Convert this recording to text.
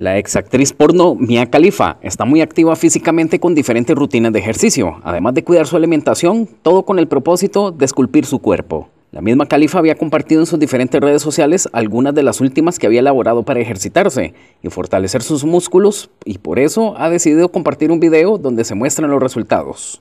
La exactriz porno Mia Khalifa está muy activa físicamente con diferentes rutinas de ejercicio, además de cuidar su alimentación, todo con el propósito de esculpir su cuerpo. La misma Khalifa había compartido en sus diferentes redes sociales algunas de las últimas que había elaborado para ejercitarse y fortalecer sus músculos y por eso ha decidido compartir un video donde se muestran los resultados.